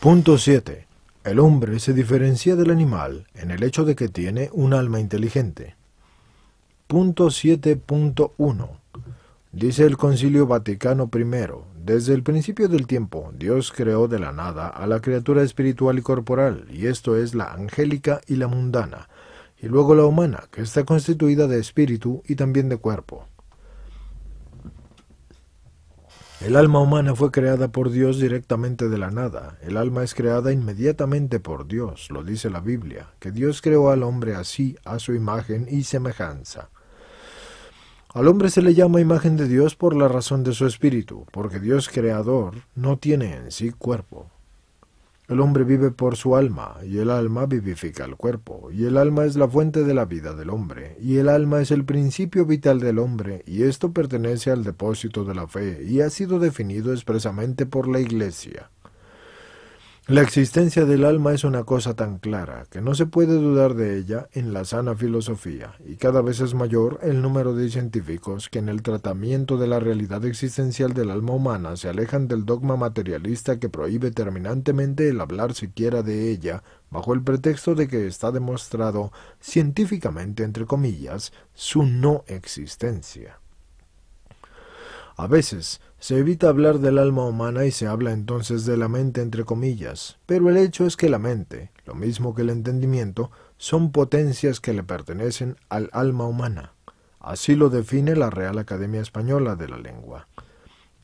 Punto 7. El hombre se diferencia del animal en el hecho de que tiene un alma inteligente. Punto 7.1. Dice el Concilio Vaticano I, desde el principio del tiempo, Dios creó de la nada a la criatura espiritual y corporal, y esto es la angélica y la mundana, y luego la humana, que está constituida de espíritu y también de cuerpo. El alma humana fue creada por Dios directamente de la nada. El alma es creada inmediatamente por Dios, lo dice la Biblia, que Dios creó al hombre así, a su imagen y semejanza. Al hombre se le llama imagen de Dios por la razón de su espíritu, porque Dios creador no tiene en sí cuerpo. El hombre vive por su alma, y el alma vivifica el cuerpo, y el alma es la fuente de la vida del hombre, y el alma es el principio vital del hombre, y esto pertenece al depósito de la fe, y ha sido definido expresamente por la Iglesia. La existencia del alma es una cosa tan clara que no se puede dudar de ella en la sana filosofía, y cada vez es mayor el número de científicos que en el tratamiento de la realidad existencial del alma humana se alejan del dogma materialista que prohíbe terminantemente el hablar siquiera de ella bajo el pretexto de que está demostrado científicamente, entre comillas, su no existencia. A veces, se evita hablar del alma humana y se habla entonces de la mente entre comillas, pero el hecho es que la mente, lo mismo que el entendimiento, son potencias que le pertenecen al alma humana. Así lo define la Real Academia Española de la Lengua.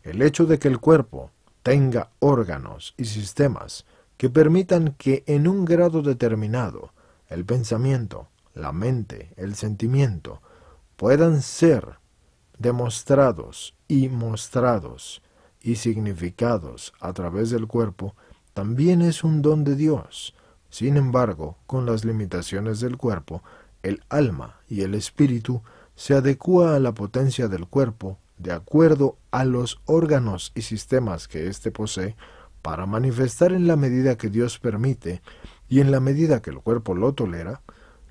El hecho de que el cuerpo tenga órganos y sistemas que permitan que en un grado determinado el pensamiento, la mente, el sentimiento puedan ser demostrados y mostrados y significados a través del cuerpo, también es un don de Dios. Sin embargo, con las limitaciones del cuerpo, el alma y el espíritu se adecua a la potencia del cuerpo de acuerdo a los órganos y sistemas que éste posee para manifestar en la medida que Dios permite y en la medida que el cuerpo lo tolera,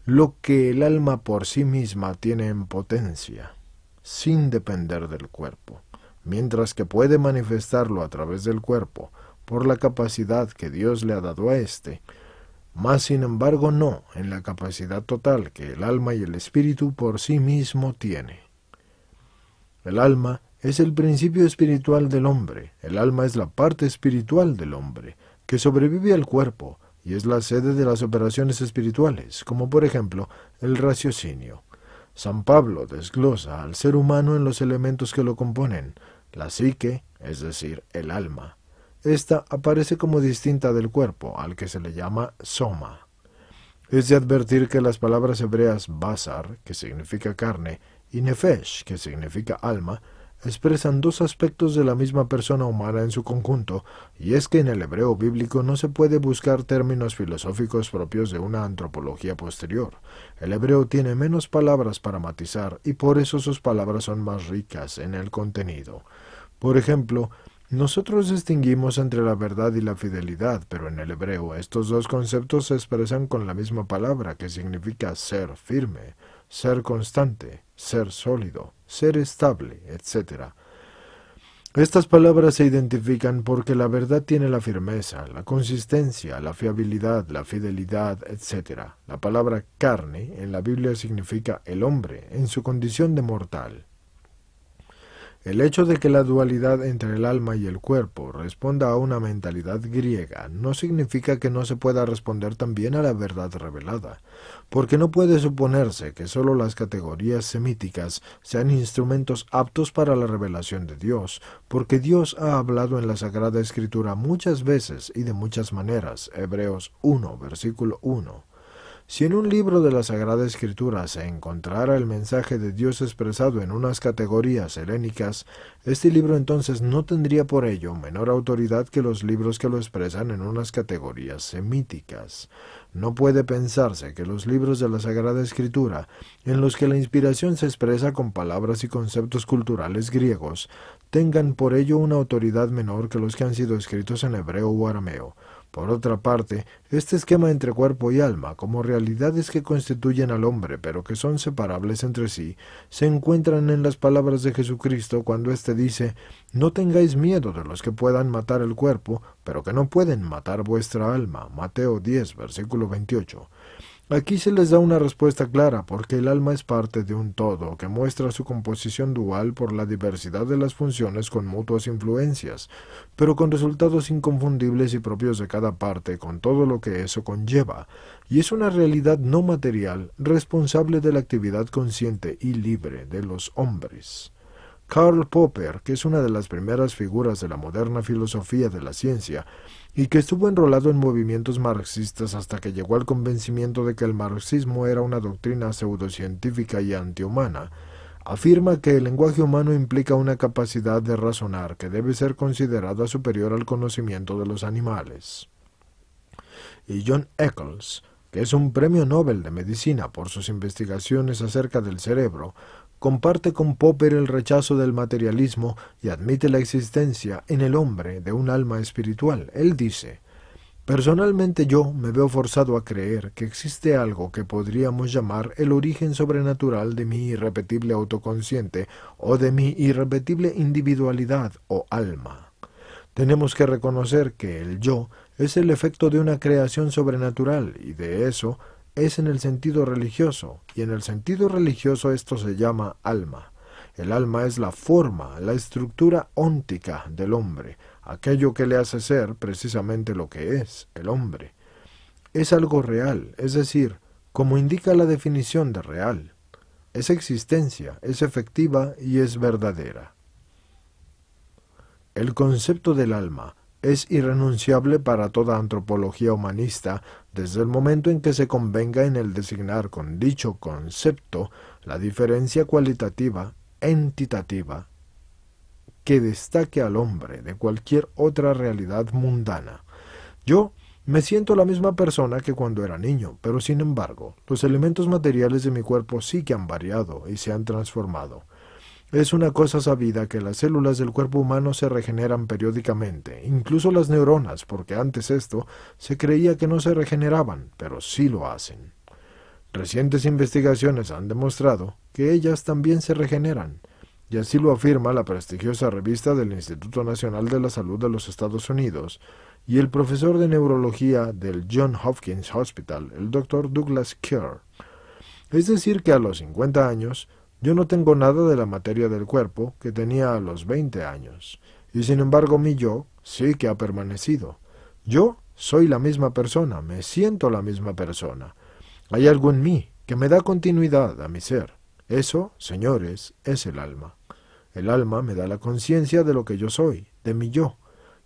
lo que el alma por sí misma tiene en potencia sin depender del cuerpo, mientras que puede manifestarlo a través del cuerpo por la capacidad que Dios le ha dado a éste, mas sin embargo no en la capacidad total que el alma y el espíritu por sí mismo tiene. El alma es el principio espiritual del hombre, el alma es la parte espiritual del hombre, que sobrevive al cuerpo y es la sede de las operaciones espirituales, como por ejemplo el raciocinio, San Pablo desglosa al ser humano en los elementos que lo componen, la psique, es decir, el alma. Esta aparece como distinta del cuerpo, al que se le llama soma. Es de advertir que las palabras hebreas basar, que significa carne, y nefesh, que significa alma, expresan dos aspectos de la misma persona humana en su conjunto, y es que en el hebreo bíblico no se puede buscar términos filosóficos propios de una antropología posterior. El hebreo tiene menos palabras para matizar, y por eso sus palabras son más ricas en el contenido. Por ejemplo, nosotros distinguimos entre la verdad y la fidelidad, pero en el hebreo estos dos conceptos se expresan con la misma palabra que significa ser firme ser constante, ser sólido, ser estable, etc. Estas palabras se identifican porque la verdad tiene la firmeza, la consistencia, la fiabilidad, la fidelidad, etc. La palabra carne en la Biblia significa el hombre en su condición de mortal. El hecho de que la dualidad entre el alma y el cuerpo responda a una mentalidad griega no significa que no se pueda responder también a la verdad revelada, porque no puede suponerse que sólo las categorías semíticas sean instrumentos aptos para la revelación de Dios, porque Dios ha hablado en la Sagrada Escritura muchas veces y de muchas maneras. Hebreos 1, versículo 1 si en un libro de la Sagrada Escritura se encontrara el mensaje de Dios expresado en unas categorías helénicas, este libro entonces no tendría por ello menor autoridad que los libros que lo expresan en unas categorías semíticas. No puede pensarse que los libros de la Sagrada Escritura, en los que la inspiración se expresa con palabras y conceptos culturales griegos, tengan por ello una autoridad menor que los que han sido escritos en hebreo o arameo por otra parte, este esquema entre cuerpo y alma, como realidades que constituyen al hombre pero que son separables entre sí, se encuentran en las palabras de Jesucristo cuando éste dice, No tengáis miedo de los que puedan matar el cuerpo, pero que no pueden matar vuestra alma. Mateo 10, versículo 28. Aquí se les da una respuesta clara porque el alma es parte de un todo que muestra su composición dual por la diversidad de las funciones con mutuas influencias, pero con resultados inconfundibles y propios de cada parte con todo lo que eso conlleva, y es una realidad no material responsable de la actividad consciente y libre de los hombres. Karl Popper, que es una de las primeras figuras de la moderna filosofía de la ciencia, y que estuvo enrolado en movimientos marxistas hasta que llegó al convencimiento de que el marxismo era una doctrina pseudocientífica y antihumana, afirma que el lenguaje humano implica una capacidad de razonar que debe ser considerada superior al conocimiento de los animales. Y John Eccles, que es un premio Nobel de Medicina por sus investigaciones acerca del cerebro, comparte con Popper el rechazo del materialismo y admite la existencia en el hombre de un alma espiritual. Él dice, Personalmente yo me veo forzado a creer que existe algo que podríamos llamar el origen sobrenatural de mi irrepetible autoconsciente o de mi irrepetible individualidad o alma. Tenemos que reconocer que el yo es el efecto de una creación sobrenatural y de eso es en el sentido religioso, y en el sentido religioso esto se llama alma. El alma es la forma, la estructura óntica del hombre, aquello que le hace ser precisamente lo que es el hombre. Es algo real, es decir, como indica la definición de real. Es existencia, es efectiva y es verdadera. El concepto del alma es irrenunciable para toda antropología humanista desde el momento en que se convenga en el designar con dicho concepto la diferencia cualitativa, entitativa, que destaque al hombre de cualquier otra realidad mundana. Yo me siento la misma persona que cuando era niño, pero sin embargo, los elementos materiales de mi cuerpo sí que han variado y se han transformado. Es una cosa sabida que las células del cuerpo humano se regeneran periódicamente, incluso las neuronas, porque antes esto se creía que no se regeneraban, pero sí lo hacen. Recientes investigaciones han demostrado que ellas también se regeneran, y así lo afirma la prestigiosa revista del Instituto Nacional de la Salud de los Estados Unidos y el profesor de neurología del John Hopkins Hospital, el doctor Douglas Kerr. Es decir, que a los 50 años, yo no tengo nada de la materia del cuerpo que tenía a los veinte años, y sin embargo mi yo sí que ha permanecido. Yo soy la misma persona, me siento la misma persona. Hay algo en mí que me da continuidad a mi ser. Eso, señores, es el alma. El alma me da la conciencia de lo que yo soy, de mi yo,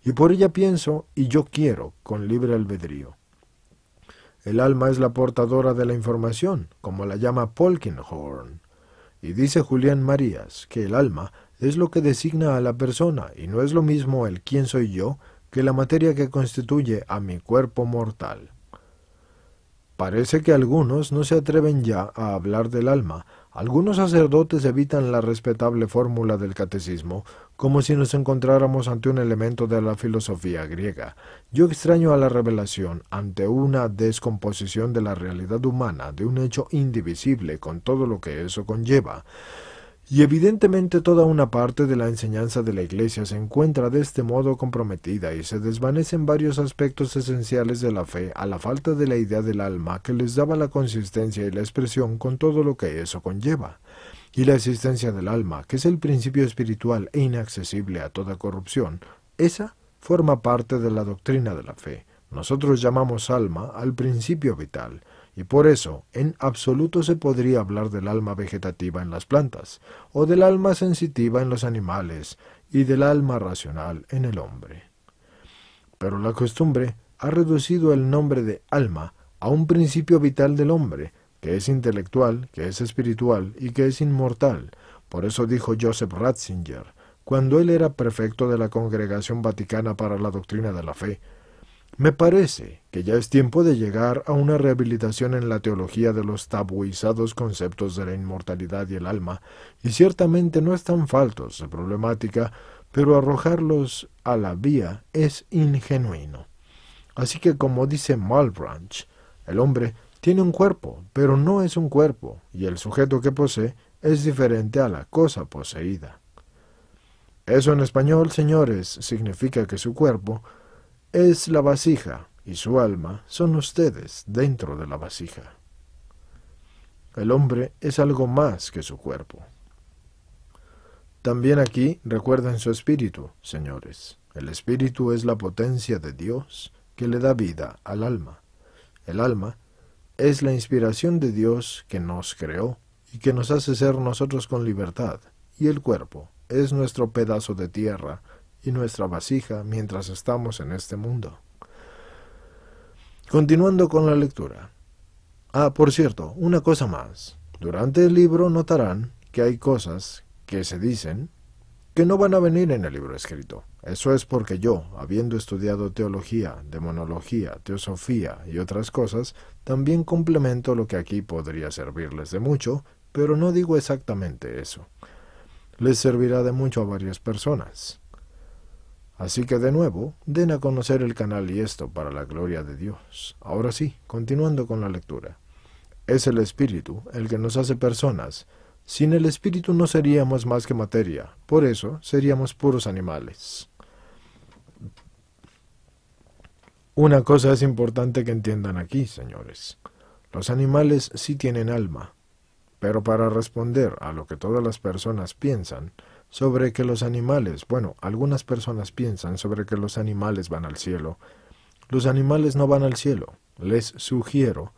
y por ella pienso y yo quiero con libre albedrío. El alma es la portadora de la información, como la llama Polkinghorne. Y dice Julián Marías que el alma es lo que designa a la persona y no es lo mismo el quién soy yo que la materia que constituye a mi cuerpo mortal. Parece que algunos no se atreven ya a hablar del alma, algunos sacerdotes evitan la respetable fórmula del catecismo, como si nos encontráramos ante un elemento de la filosofía griega. Yo extraño a la revelación ante una descomposición de la realidad humana, de un hecho indivisible con todo lo que eso conlleva y evidentemente toda una parte de la enseñanza de la Iglesia se encuentra de este modo comprometida y se desvanecen varios aspectos esenciales de la fe a la falta de la idea del alma que les daba la consistencia y la expresión con todo lo que eso conlleva, y la existencia del alma, que es el principio espiritual e inaccesible a toda corrupción, esa forma parte de la doctrina de la fe. Nosotros llamamos alma al principio vital, y por eso en absoluto se podría hablar del alma vegetativa en las plantas, o del alma sensitiva en los animales, y del alma racional en el hombre. Pero la costumbre ha reducido el nombre de alma a un principio vital del hombre, que es intelectual, que es espiritual y que es inmortal. Por eso dijo Joseph Ratzinger, cuando él era prefecto de la Congregación Vaticana para la Doctrina de la Fe, me parece que ya es tiempo de llegar a una rehabilitación en la teología de los tabuizados conceptos de la inmortalidad y el alma, y ciertamente no están faltos de problemática, pero arrojarlos a la vía es ingenuino. Así que como dice Malbranch, el hombre tiene un cuerpo, pero no es un cuerpo, y el sujeto que posee es diferente a la cosa poseída. Eso en español, señores, significa que su cuerpo es la vasija y su alma son ustedes dentro de la vasija. El hombre es algo más que su cuerpo. También aquí recuerden su espíritu, señores. El espíritu es la potencia de Dios que le da vida al alma. El alma es la inspiración de Dios que nos creó y que nos hace ser nosotros con libertad, y el cuerpo es nuestro pedazo de tierra y nuestra vasija mientras estamos en este mundo. Continuando con la lectura. Ah, por cierto, una cosa más. Durante el libro notarán que hay cosas que se dicen que no van a venir en el libro escrito. Eso es porque yo, habiendo estudiado teología, demonología, teosofía y otras cosas, también complemento lo que aquí podría servirles de mucho, pero no digo exactamente eso. Les servirá de mucho a varias personas. Así que de nuevo, den a conocer el canal y esto para la gloria de Dios. Ahora sí, continuando con la lectura. Es el Espíritu el que nos hace personas. Sin el Espíritu no seríamos más que materia, por eso seríamos puros animales. Una cosa es importante que entiendan aquí, señores. Los animales sí tienen alma, pero para responder a lo que todas las personas piensan, sobre que los animales, bueno, algunas personas piensan sobre que los animales van al cielo. Los animales no van al cielo. Les sugiero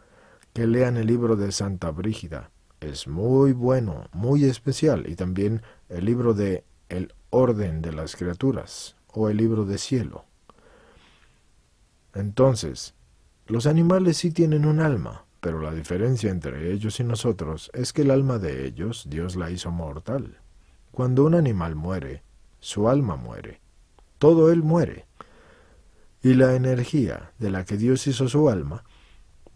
que lean el libro de Santa Brígida. Es muy bueno, muy especial, y también el libro de El Orden de las Criaturas o el libro de Cielo. Entonces, los animales sí tienen un alma, pero la diferencia entre ellos y nosotros es que el alma de ellos Dios la hizo mortal cuando un animal muere, su alma muere, todo él muere, y la energía de la que Dios hizo su alma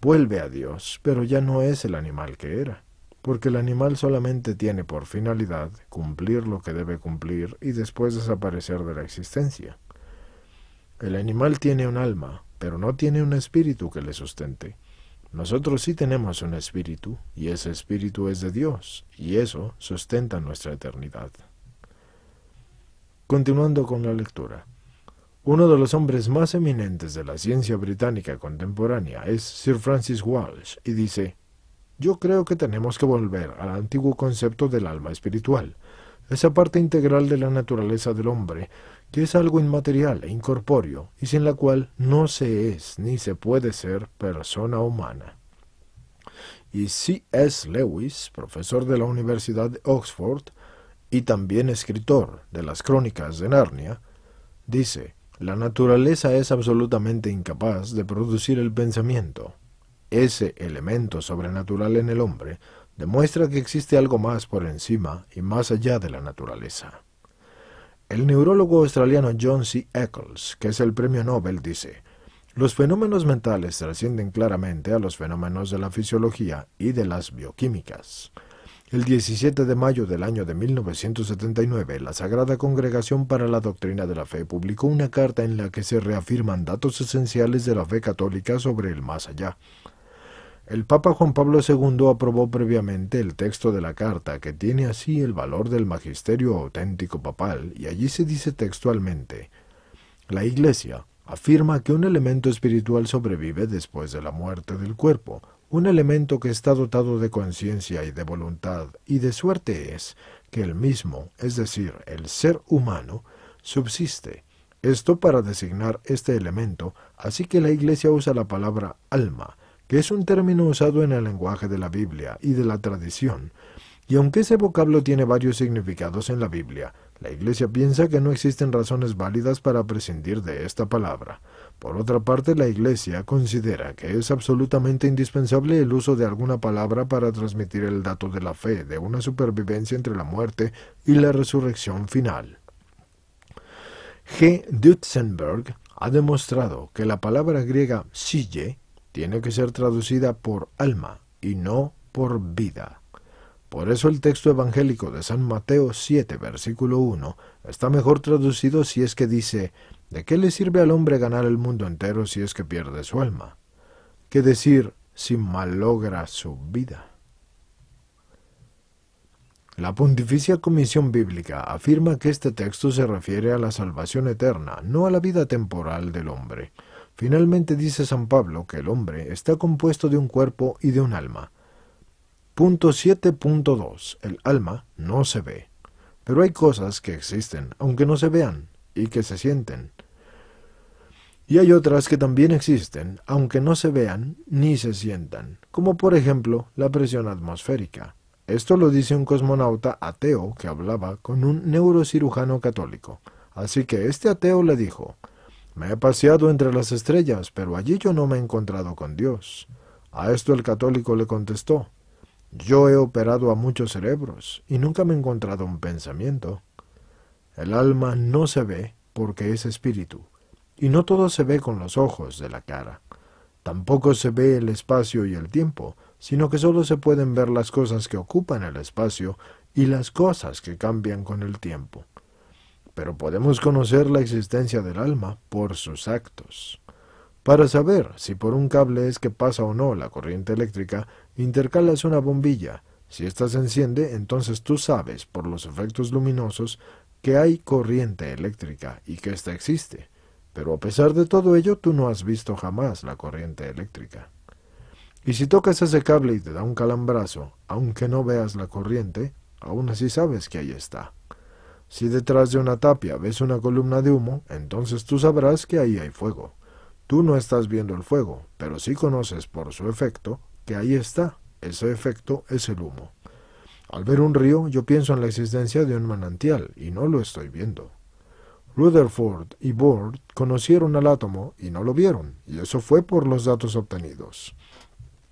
vuelve a Dios, pero ya no es el animal que era, porque el animal solamente tiene por finalidad cumplir lo que debe cumplir y después desaparecer de la existencia. El animal tiene un alma, pero no tiene un espíritu que le sustente. Nosotros sí tenemos un espíritu, y ese espíritu es de Dios, y eso sustenta nuestra eternidad. Continuando con la lectura. Uno de los hombres más eminentes de la ciencia británica contemporánea es Sir Francis Walsh, y dice, Yo creo que tenemos que volver al antiguo concepto del alma espiritual, esa parte integral de la naturaleza del hombre, que es algo inmaterial e incorpóreo y sin la cual no se es ni se puede ser persona humana. Y C.S. Lewis, profesor de la Universidad de Oxford y también escritor de las Crónicas de Narnia, dice, la naturaleza es absolutamente incapaz de producir el pensamiento. Ese elemento sobrenatural en el hombre demuestra que existe algo más por encima y más allá de la naturaleza. El neurólogo australiano John C. Eccles, que es el premio Nobel, dice, los fenómenos mentales trascienden claramente a los fenómenos de la fisiología y de las bioquímicas. El 17 de mayo del año de 1979, la Sagrada Congregación para la Doctrina de la Fe publicó una carta en la que se reafirman datos esenciales de la fe católica sobre el más allá. El Papa Juan Pablo II aprobó previamente el texto de la carta, que tiene así el valor del magisterio auténtico papal, y allí se dice textualmente, La Iglesia afirma que un elemento espiritual sobrevive después de la muerte del cuerpo, un elemento que está dotado de conciencia y de voluntad, y de suerte es que el mismo, es decir, el ser humano, subsiste. Esto para designar este elemento, así que la Iglesia usa la palabra alma, que es un término usado en el lenguaje de la Biblia y de la tradición, y aunque ese vocablo tiene varios significados en la Biblia, la Iglesia piensa que no existen razones válidas para prescindir de esta palabra. Por otra parte, la Iglesia considera que es absolutamente indispensable el uso de alguna palabra para transmitir el dato de la fe, de una supervivencia entre la muerte y la resurrección final. G. Dutzenberg ha demostrado que la palabra griega sille tiene que ser traducida por alma y no por vida. Por eso el texto evangélico de San Mateo 7, versículo 1, está mejor traducido si es que dice, ¿de qué le sirve al hombre ganar el mundo entero si es que pierde su alma? Que decir, si malogra su vida. La Pontificia Comisión Bíblica afirma que este texto se refiere a la salvación eterna, no a la vida temporal del hombre. Finalmente dice San Pablo que el hombre está compuesto de un cuerpo y de un alma. Punto 7.2. El alma no se ve. Pero hay cosas que existen, aunque no se vean, y que se sienten. Y hay otras que también existen, aunque no se vean ni se sientan, como por ejemplo la presión atmosférica. Esto lo dice un cosmonauta ateo que hablaba con un neurocirujano católico. Así que este ateo le dijo, me he paseado entre las estrellas, pero allí yo no me he encontrado con Dios. A esto el católico le contestó, yo he operado a muchos cerebros y nunca me he encontrado un pensamiento. El alma no se ve porque es espíritu, y no todo se ve con los ojos de la cara. Tampoco se ve el espacio y el tiempo, sino que sólo se pueden ver las cosas que ocupan el espacio y las cosas que cambian con el tiempo pero podemos conocer la existencia del alma por sus actos. Para saber si por un cable es que pasa o no la corriente eléctrica, intercalas una bombilla. Si esta se enciende, entonces tú sabes por los efectos luminosos que hay corriente eléctrica y que ésta existe. Pero a pesar de todo ello, tú no has visto jamás la corriente eléctrica. Y si tocas ese cable y te da un calambrazo, aunque no veas la corriente, aún así sabes que ahí está. Si detrás de una tapia ves una columna de humo, entonces tú sabrás que ahí hay fuego. Tú no estás viendo el fuego, pero sí conoces por su efecto que ahí está. Ese efecto es el humo. Al ver un río, yo pienso en la existencia de un manantial y no lo estoy viendo. Rutherford y Bohr conocieron al átomo y no lo vieron, y eso fue por los datos obtenidos.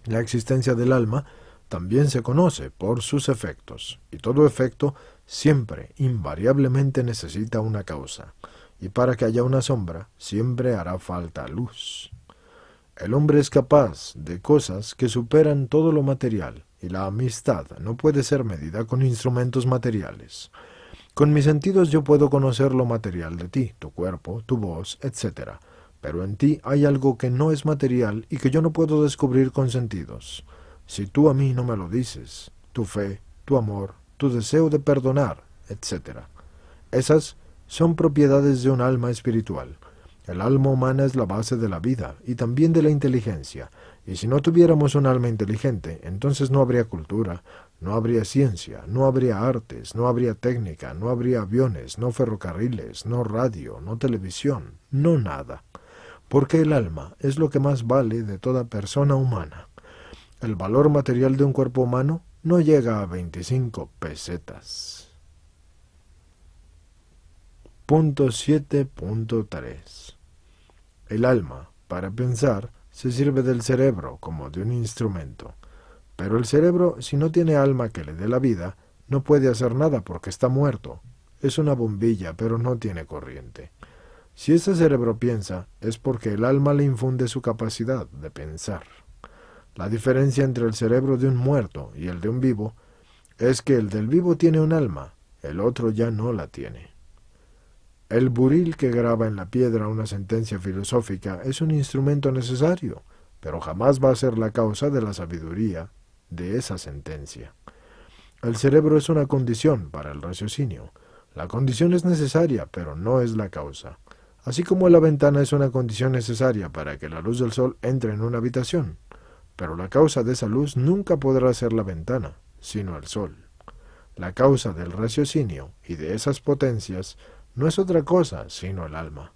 La existencia del alma también se conoce por sus efectos, y todo efecto siempre, invariablemente necesita una causa, y para que haya una sombra, siempre hará falta luz. El hombre es capaz de cosas que superan todo lo material, y la amistad no puede ser medida con instrumentos materiales. Con mis sentidos yo puedo conocer lo material de ti, tu cuerpo, tu voz, etc. Pero en ti hay algo que no es material y que yo no puedo descubrir con sentidos. Si tú a mí no me lo dices, tu fe, tu amor, tu deseo de perdonar, etc. Esas son propiedades de un alma espiritual. El alma humana es la base de la vida y también de la inteligencia, y si no tuviéramos un alma inteligente, entonces no habría cultura, no habría ciencia, no habría artes, no habría técnica, no habría aviones, no ferrocarriles, no radio, no televisión, no nada. Porque el alma es lo que más vale de toda persona humana. El valor material de un cuerpo humano no llega a 25 pesetas. Punto 7.3 El alma, para pensar, se sirve del cerebro como de un instrumento, pero el cerebro, si no tiene alma que le dé la vida, no puede hacer nada porque está muerto. Es una bombilla, pero no tiene corriente. Si ese cerebro piensa, es porque el alma le infunde su capacidad de pensar. La diferencia entre el cerebro de un muerto y el de un vivo es que el del vivo tiene un alma, el otro ya no la tiene. El buril que graba en la piedra una sentencia filosófica es un instrumento necesario, pero jamás va a ser la causa de la sabiduría de esa sentencia. El cerebro es una condición para el raciocinio. La condición es necesaria, pero no es la causa. Así como la ventana es una condición necesaria para que la luz del sol entre en una habitación, pero la causa de esa luz nunca podrá ser la ventana, sino el sol. La causa del raciocinio y de esas potencias no es otra cosa sino el alma.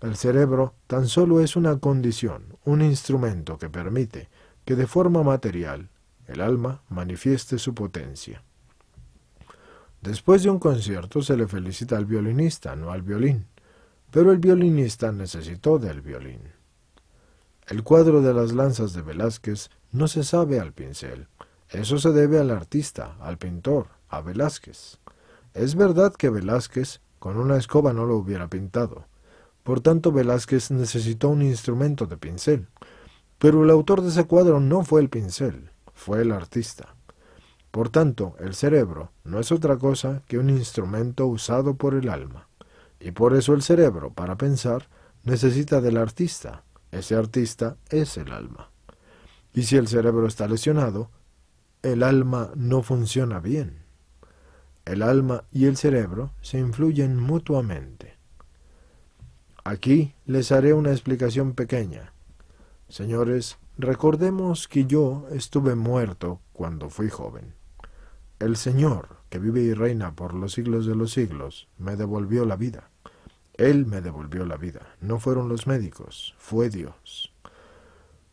El cerebro tan solo es una condición, un instrumento que permite que de forma material el alma manifieste su potencia. Después de un concierto se le felicita al violinista, no al violín, pero el violinista necesitó del violín. El cuadro de las lanzas de Velázquez no se sabe al pincel. Eso se debe al artista, al pintor, a Velázquez. Es verdad que Velázquez con una escoba no lo hubiera pintado. Por tanto, Velázquez necesitó un instrumento de pincel. Pero el autor de ese cuadro no fue el pincel, fue el artista. Por tanto, el cerebro no es otra cosa que un instrumento usado por el alma. Y por eso el cerebro, para pensar, necesita del artista, ese artista es el alma. Y si el cerebro está lesionado, el alma no funciona bien. El alma y el cerebro se influyen mutuamente. Aquí les haré una explicación pequeña. Señores, recordemos que yo estuve muerto cuando fui joven. El Señor, que vive y reina por los siglos de los siglos, me devolvió la vida. Él me devolvió la vida. No fueron los médicos, fue Dios.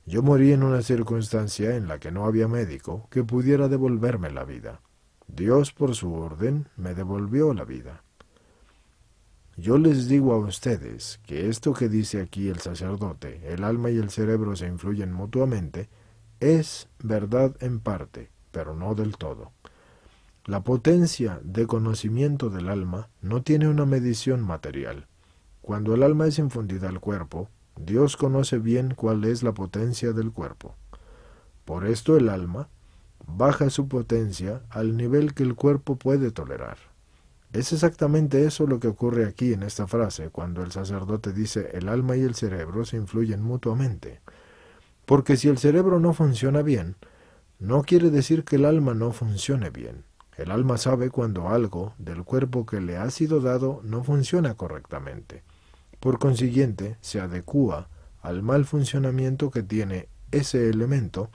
Yo morí en una circunstancia en la que no había médico que pudiera devolverme la vida. Dios, por su orden, me devolvió la vida. Yo les digo a ustedes que esto que dice aquí el sacerdote, el alma y el cerebro se influyen mutuamente, es verdad en parte, pero no del todo. La potencia de conocimiento del alma no tiene una medición material. Cuando el alma es infundida al cuerpo, Dios conoce bien cuál es la potencia del cuerpo. Por esto el alma baja su potencia al nivel que el cuerpo puede tolerar. Es exactamente eso lo que ocurre aquí en esta frase, cuando el sacerdote dice el alma y el cerebro se influyen mutuamente. Porque si el cerebro no funciona bien, no quiere decir que el alma no funcione bien. El alma sabe cuando algo del cuerpo que le ha sido dado no funciona correctamente. Por consiguiente, se adecúa al mal funcionamiento que tiene ese elemento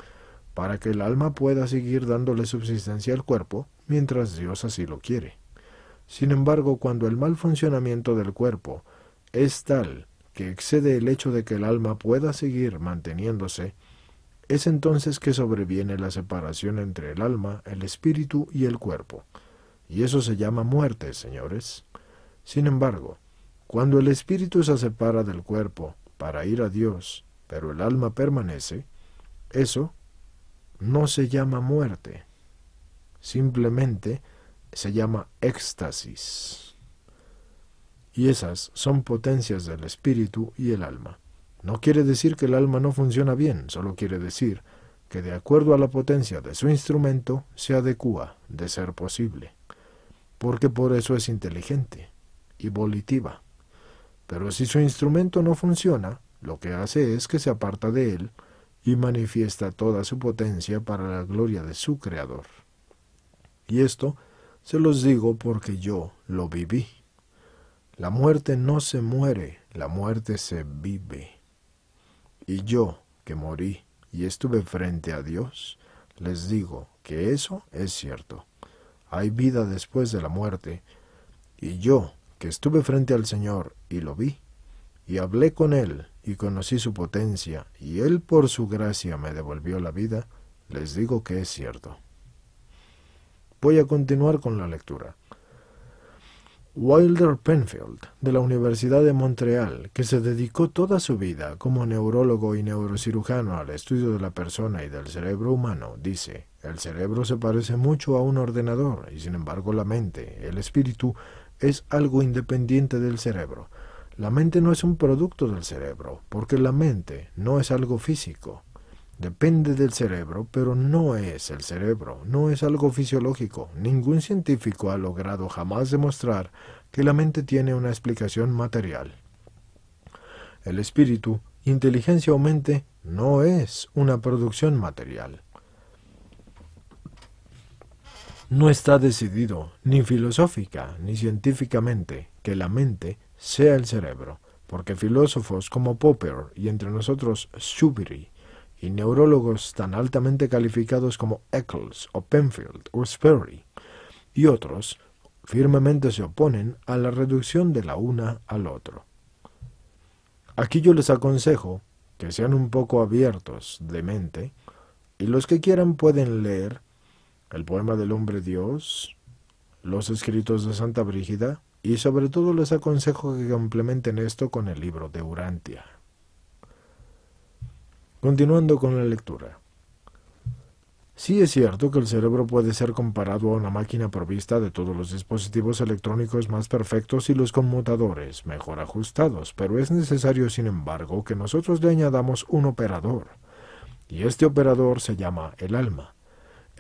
para que el alma pueda seguir dándole subsistencia al cuerpo mientras Dios así lo quiere. Sin embargo, cuando el mal funcionamiento del cuerpo es tal que excede el hecho de que el alma pueda seguir manteniéndose, es entonces que sobreviene la separación entre el alma, el espíritu y el cuerpo. Y eso se llama muerte, señores. Sin embargo, cuando el espíritu se separa del cuerpo para ir a Dios, pero el alma permanece, eso no se llama muerte, simplemente se llama éxtasis. Y esas son potencias del espíritu y el alma. No quiere decir que el alma no funciona bien, solo quiere decir que de acuerdo a la potencia de su instrumento se adecua de ser posible, porque por eso es inteligente y volitiva. Pero si su instrumento no funciona, lo que hace es que se aparta de él y manifiesta toda su potencia para la gloria de su Creador. Y esto se los digo porque yo lo viví. La muerte no se muere, la muerte se vive. Y yo, que morí y estuve frente a Dios, les digo que eso es cierto. Hay vida después de la muerte, y yo, que estuve frente al Señor y lo vi, y hablé con Él y conocí su potencia, y Él por su gracia me devolvió la vida, les digo que es cierto. Voy a continuar con la lectura. Wilder Penfield, de la Universidad de Montreal, que se dedicó toda su vida como neurólogo y neurocirujano al estudio de la persona y del cerebro humano, dice, el cerebro se parece mucho a un ordenador y sin embargo la mente, el espíritu, es algo independiente del cerebro. La mente no es un producto del cerebro, porque la mente no es algo físico. Depende del cerebro, pero no es el cerebro, no es algo fisiológico. Ningún científico ha logrado jamás demostrar que la mente tiene una explicación material. El espíritu, inteligencia o mente no es una producción material. No está decidido, ni filosófica, ni científicamente, que la mente sea el cerebro, porque filósofos como Popper y entre nosotros Shubiri, y neurólogos tan altamente calificados como Eccles o Penfield o Sperry y otros firmemente se oponen a la reducción de la una al otro. Aquí yo les aconsejo que sean un poco abiertos de mente y los que quieran pueden leer el poema del hombre Dios, los escritos de Santa Brígida, y sobre todo les aconsejo que complementen esto con el libro de Urantia. Continuando con la lectura. Sí es cierto que el cerebro puede ser comparado a una máquina provista de todos los dispositivos electrónicos más perfectos y los conmutadores mejor ajustados, pero es necesario, sin embargo, que nosotros le añadamos un operador, y este operador se llama el alma.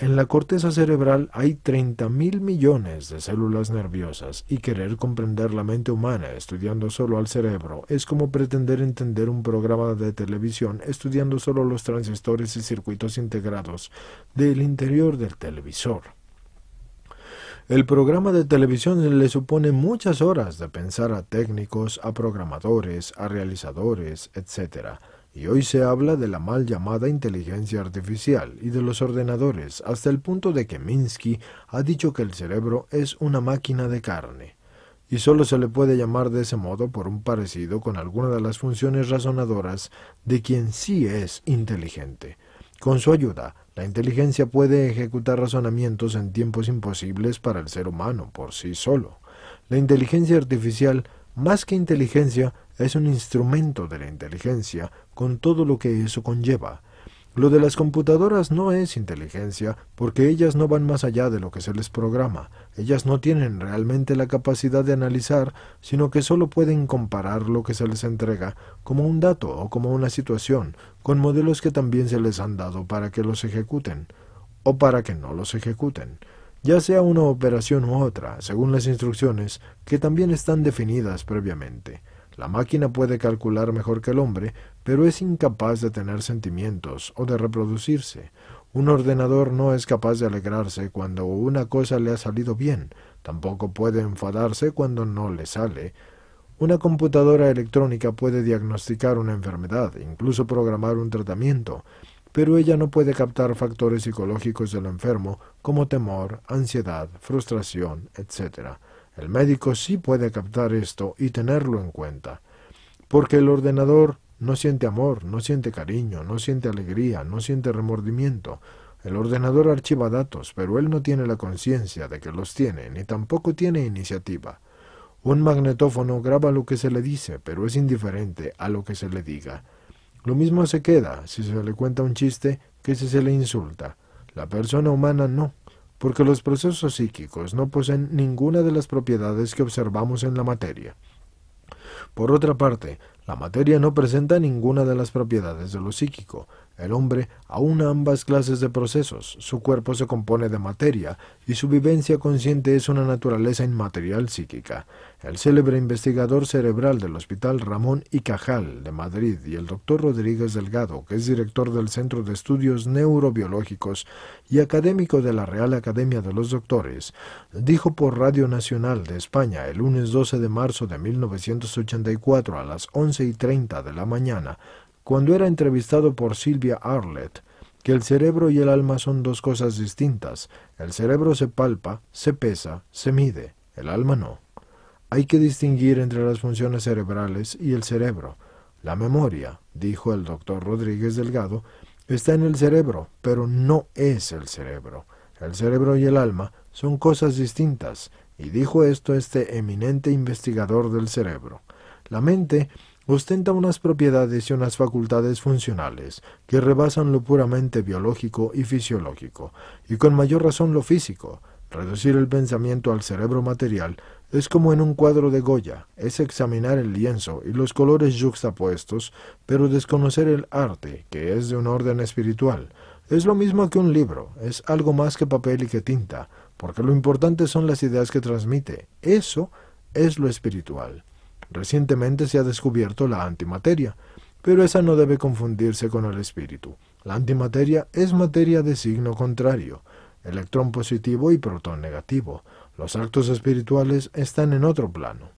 En la corteza cerebral hay 30 mil millones de células nerviosas y querer comprender la mente humana estudiando solo al cerebro es como pretender entender un programa de televisión estudiando solo los transistores y circuitos integrados del interior del televisor. El programa de televisión le supone muchas horas de pensar a técnicos, a programadores, a realizadores, etc., y hoy se habla de la mal llamada inteligencia artificial y de los ordenadores, hasta el punto de que Minsky ha dicho que el cerebro es una máquina de carne, y solo se le puede llamar de ese modo por un parecido con alguna de las funciones razonadoras de quien sí es inteligente. Con su ayuda, la inteligencia puede ejecutar razonamientos en tiempos imposibles para el ser humano por sí solo. La inteligencia artificial más que inteligencia, es un instrumento de la inteligencia, con todo lo que eso conlleva. Lo de las computadoras no es inteligencia, porque ellas no van más allá de lo que se les programa. Ellas no tienen realmente la capacidad de analizar, sino que solo pueden comparar lo que se les entrega, como un dato o como una situación, con modelos que también se les han dado para que los ejecuten, o para que no los ejecuten ya sea una operación u otra, según las instrucciones, que también están definidas previamente. La máquina puede calcular mejor que el hombre, pero es incapaz de tener sentimientos o de reproducirse. Un ordenador no es capaz de alegrarse cuando una cosa le ha salido bien, tampoco puede enfadarse cuando no le sale. Una computadora electrónica puede diagnosticar una enfermedad, incluso programar un tratamiento, pero ella no puede captar factores psicológicos del enfermo como temor, ansiedad, frustración, etc. El médico sí puede captar esto y tenerlo en cuenta, porque el ordenador no siente amor, no siente cariño, no siente alegría, no siente remordimiento. El ordenador archiva datos, pero él no tiene la conciencia de que los tiene, ni tampoco tiene iniciativa. Un magnetófono graba lo que se le dice, pero es indiferente a lo que se le diga. Lo mismo se queda si se le cuenta un chiste que si se le insulta. La persona humana no, porque los procesos psíquicos no poseen ninguna de las propiedades que observamos en la materia. Por otra parte, la materia no presenta ninguna de las propiedades de lo psíquico. El hombre aúna ambas clases de procesos. Su cuerpo se compone de materia y su vivencia consciente es una naturaleza inmaterial psíquica. El célebre investigador cerebral del Hospital Ramón y Cajal de Madrid y el doctor Rodríguez Delgado, que es director del Centro de Estudios Neurobiológicos y académico de la Real Academia de los Doctores, dijo por Radio Nacional de España el lunes 12 de marzo de 1984 a las 11 y 30 de la mañana, cuando era entrevistado por Silvia Arlett, que el cerebro y el alma son dos cosas distintas. El cerebro se palpa, se pesa, se mide, el alma no. Hay que distinguir entre las funciones cerebrales y el cerebro. La memoria, dijo el doctor Rodríguez Delgado, está en el cerebro, pero no es el cerebro. El cerebro y el alma son cosas distintas, y dijo esto este eminente investigador del cerebro. La mente ostenta unas propiedades y unas facultades funcionales que rebasan lo puramente biológico y fisiológico, y con mayor razón lo físico. Reducir el pensamiento al cerebro material es como en un cuadro de Goya, es examinar el lienzo y los colores juxtapuestos, pero desconocer el arte, que es de un orden espiritual. Es lo mismo que un libro, es algo más que papel y que tinta, porque lo importante son las ideas que transmite. Eso es lo espiritual. Recientemente se ha descubierto la antimateria, pero esa no debe confundirse con el espíritu. La antimateria es materia de signo contrario, electrón positivo y protón negativo. Los actos espirituales están en otro plano.